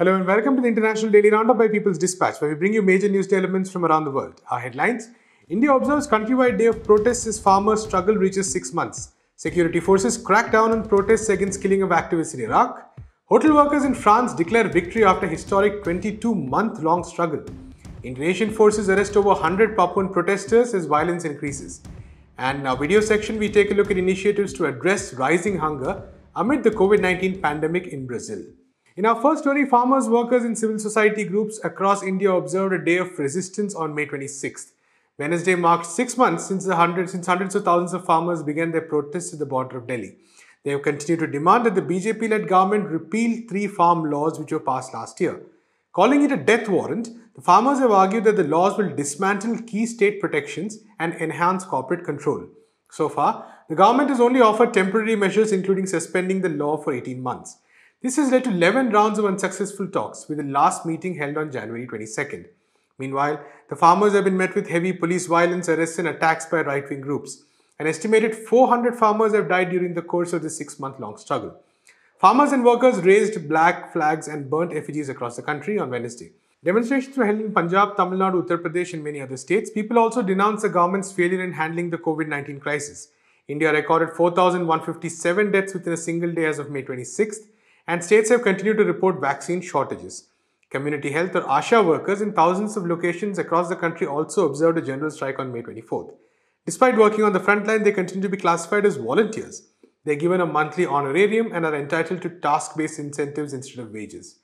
Hello and welcome to the International Daily Roundup by People's Dispatch, where we bring you major news developments from around the world. Our headlines India observes countrywide day of protests as farmers' struggle reaches six months. Security forces crack down on protests against killing of activists in Iraq. Hotel workers in France declare victory after historic 22 month long struggle. Indonesian forces arrest over 100 Papuan protesters as violence increases. And in our video section, we take a look at initiatives to address rising hunger amid the COVID 19 pandemic in Brazil. In our first story, farmers, workers and civil society groups across India observed a day of resistance on May 26th. Wednesday marked six months since, hundreds, since hundreds of thousands of farmers began their protests at the border of Delhi. They have continued to demand that the BJP-led government repeal three farm laws which were passed last year. Calling it a death warrant, the farmers have argued that the laws will dismantle key state protections and enhance corporate control. So far, the government has only offered temporary measures including suspending the law for 18 months. This has led to 11 rounds of unsuccessful talks, with the last meeting held on January 22nd. Meanwhile, the farmers have been met with heavy police violence, arrests and attacks by right-wing groups. An estimated 400 farmers have died during the course of this six-month-long struggle. Farmers and workers raised black flags and burnt effigies across the country on Wednesday. Demonstrations were held in Punjab, Tamil Nadu, Uttar Pradesh and many other states. People also denounced the government's failure in handling the COVID-19 crisis. India recorded 4,157 deaths within a single day as of May 26th and states have continued to report vaccine shortages. Community health or ASHA workers in thousands of locations across the country also observed a general strike on May 24th. Despite working on the front line, they continue to be classified as volunteers. They're given a monthly honorarium and are entitled to task based incentives instead of wages.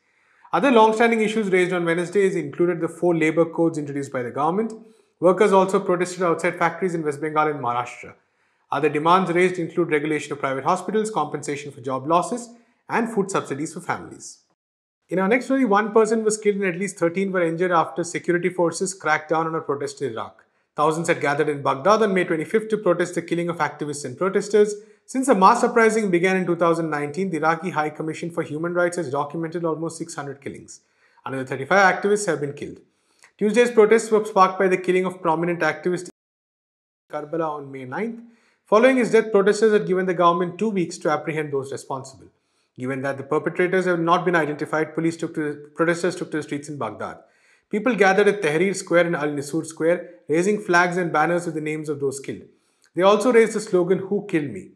Other long standing issues raised on Wednesdays included the four labour codes introduced by the government. Workers also protested outside factories in West Bengal and Maharashtra. Other demands raised include regulation of private hospitals, compensation for job losses, and food subsidies for families. In our next story, one person was killed and at least 13 were injured after security forces cracked down on a protest in Iraq. Thousands had gathered in Baghdad on May 25 to protest the killing of activists and protesters. Since the mass uprising began in 2019, the Iraqi High Commission for Human Rights has documented almost 600 killings. Another 35 activists have been killed. Tuesday's protests were sparked by the killing of prominent activist Karbala on May 9th. Following his death, protesters had given the government two weeks to apprehend those responsible. Given that the perpetrators have not been identified, police took to protesters took to the streets in Baghdad. People gathered at Tahrir Square and Al Nisur Square, raising flags and banners with the names of those killed. They also raised the slogan, Who Killed Me?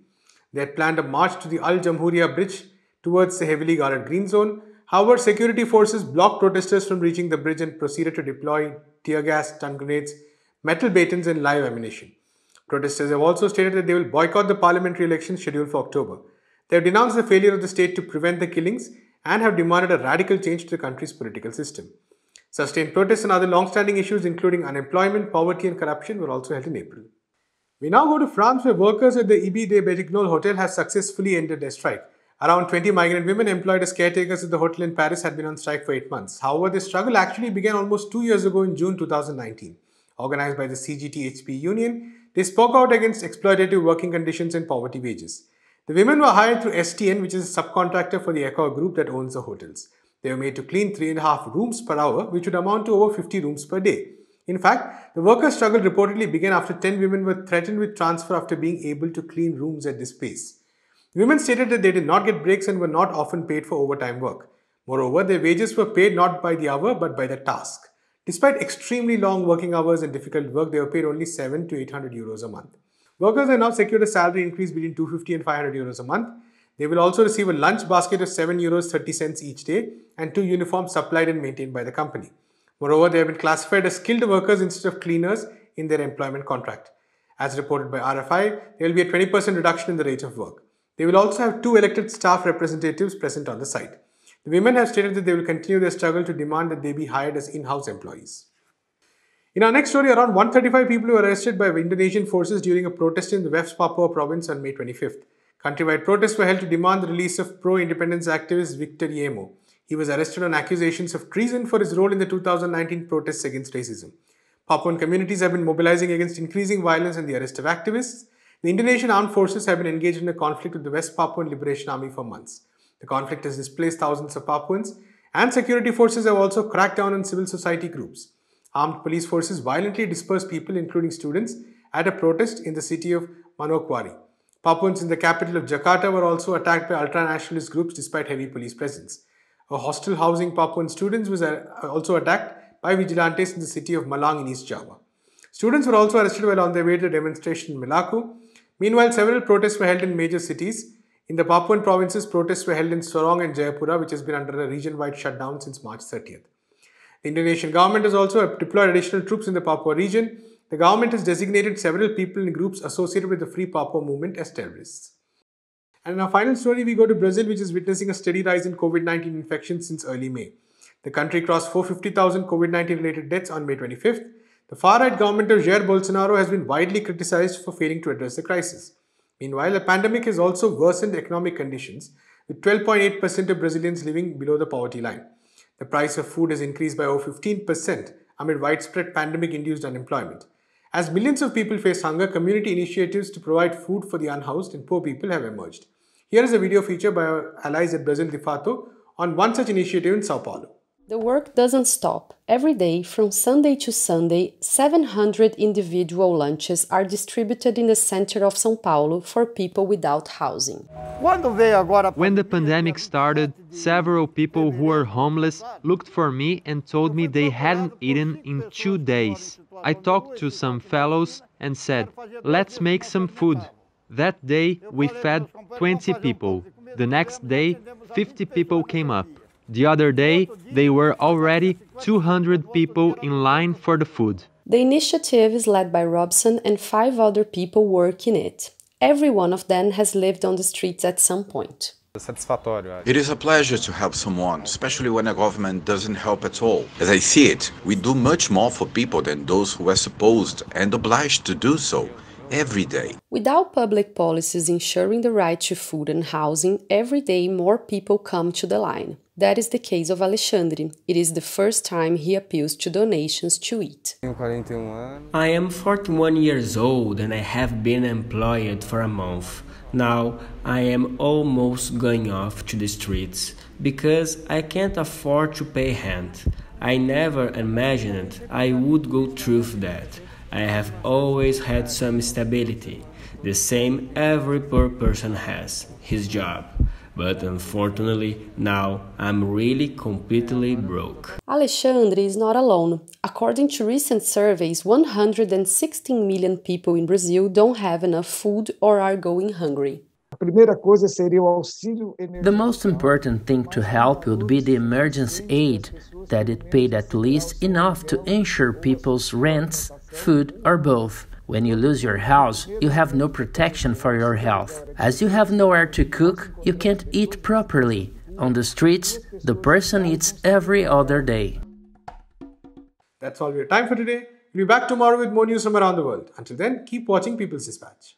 They had planned a march to the Al Jamhuria Bridge towards the heavily guarded Green Zone. However, security forces blocked protesters from reaching the bridge and proceeded to deploy tear gas, stun grenades, metal batons, and live ammunition. Protesters have also stated that they will boycott the parliamentary election scheduled for October. They have denounced the failure of the state to prevent the killings and have demanded a radical change to the country's political system. Sustained protests on other long-standing issues including unemployment, poverty and corruption were also held in April. We now go to France where workers at the Ibi de Betignol hotel have successfully ended their strike. Around 20 migrant women employed as caretakers at the hotel in Paris had been on strike for 8 months. However, this struggle actually began almost 2 years ago in June 2019. Organized by the CGT-HP union, they spoke out against exploitative working conditions and poverty wages. The women were hired through STN, which is a subcontractor for the Accor group that owns the hotels. They were made to clean three and a half rooms per hour, which would amount to over 50 rooms per day. In fact, the workers' struggle reportedly began after 10 women were threatened with transfer after being able to clean rooms at this pace. women stated that they did not get breaks and were not often paid for overtime work. Moreover, their wages were paid not by the hour but by the task. Despite extremely long working hours and difficult work, they were paid only 7 to 800 euros a month. Workers are now secured a salary increase between 250 and 500 euros a month. They will also receive a lunch basket of 7 euros 30 cents each day and two uniforms supplied and maintained by the company. Moreover, they have been classified as skilled workers instead of cleaners in their employment contract. As reported by RFI, there will be a 20% reduction in the rate of work. They will also have two elected staff representatives present on the site. The women have stated that they will continue their struggle to demand that they be hired as in-house employees. In our next story, around 135 people were arrested by Indonesian forces during a protest in the West Papua province on May 25th. Countrywide protests were held to demand the release of pro-independence activist Victor Yemo. He was arrested on accusations of treason for his role in the 2019 protests against racism. Papuan communities have been mobilizing against increasing violence and the arrest of activists. The Indonesian armed forces have been engaged in a conflict with the West Papuan Liberation Army for months. The conflict has displaced thousands of Papuans, and security forces have also cracked down on civil society groups armed police forces violently dispersed people, including students, at a protest in the city of Manokwari. Papuans in the capital of Jakarta were also attacked by ultranationalist groups despite heavy police presence. A hostel housing Papuan students was uh, also attacked by vigilantes in the city of Malang in East Java. Students were also arrested while on their way to a demonstration in Melaku. Meanwhile, several protests were held in major cities. In the Papuan provinces, protests were held in Sorong and Jayapura, which has been under a region-wide shutdown since March 30th. The Indonesian government has also deployed additional troops in the Papua region. The government has designated several people and groups associated with the Free Papua movement as terrorists. And in our final story, we go to Brazil, which is witnessing a steady rise in COVID-19 infections since early May. The country crossed 450,000 COVID-19 related deaths on May 25th. The far-right government of Jair Bolsonaro has been widely criticized for failing to address the crisis. Meanwhile, the pandemic has also worsened economic conditions, with 12.8% of Brazilians living below the poverty line. The price of food has increased by over 15% amid widespread pandemic-induced unemployment. As millions of people face hunger, community initiatives to provide food for the unhoused and poor people have emerged. Here is a video feature by our allies at Brazil de on one such initiative in Sao Paulo. The work doesn't stop. Every day, from Sunday to Sunday, 700 individual lunches are distributed in the center of São Paulo for people without housing. When the pandemic started, several people who were homeless looked for me and told me they hadn't eaten in two days. I talked to some fellows and said, let's make some food. That day, we fed 20 people. The next day, 50 people came up. The other day, there were already 200 people in line for the food. The initiative is led by Robson and five other people working it. Every one of them has lived on the streets at some point. It is a pleasure to help someone, especially when a government doesn't help at all. As I see it, we do much more for people than those who are supposed and obliged to do so every day. Without public policies ensuring the right to food and housing, every day more people come to the line. That is the case of Alexandre. It is the first time he appeals to donations to eat. Um I am 41 years old and I have been employed for a month. Now I am almost going off to the streets because I can't afford to pay rent. I never imagined I would go through that. I have always had some stability, the same every poor person has his job but unfortunately now I'm really completely broke. Alexandre is not alone. According to recent surveys, 116 million people in Brazil don't have enough food or are going hungry. The most important thing to help would be the emergency aid, that it paid at least enough to ensure people's rents, food, or both. When you lose your house, you have no protection for your health. As you have nowhere to cook, you can't eat properly. On the streets, the person eats every other day. That's all we have time for today. We'll be back tomorrow with more news from around the world. Until then, keep watching People's Dispatch.